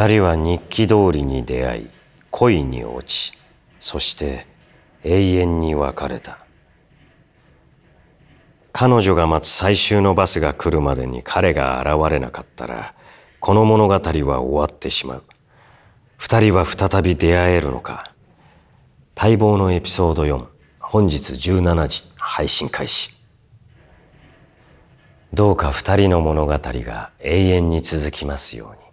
二人は日記通りに出会い恋に落ちそして永遠に別れた彼女が待つ最終のバスが来るまでに彼が現れなかったらこの物語は終わってしまう二人は再び出会えるのか待望のエピソード4本日17時配信開始どうか二人の物語が永遠に続きますように